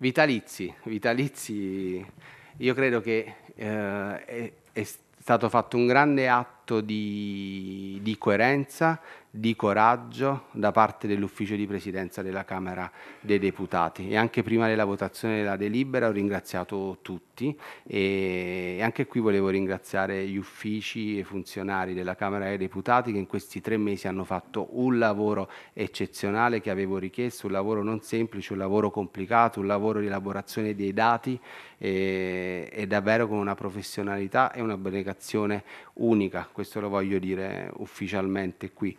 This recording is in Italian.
Vitalizi, vitalizi, io credo che eh, è, è, stato fatto un grande atto di, di coerenza di coraggio da parte dell'ufficio di presidenza della Camera dei Deputati e anche prima della votazione della delibera ho ringraziato tutti e anche qui volevo ringraziare gli uffici e funzionari della Camera dei Deputati che in questi tre mesi hanno fatto un lavoro eccezionale che avevo richiesto, un lavoro non semplice, un lavoro complicato, un lavoro di elaborazione dei dati e, e davvero con una professionalità e una abnegazione unica, questo lo voglio dire ufficialmente qui.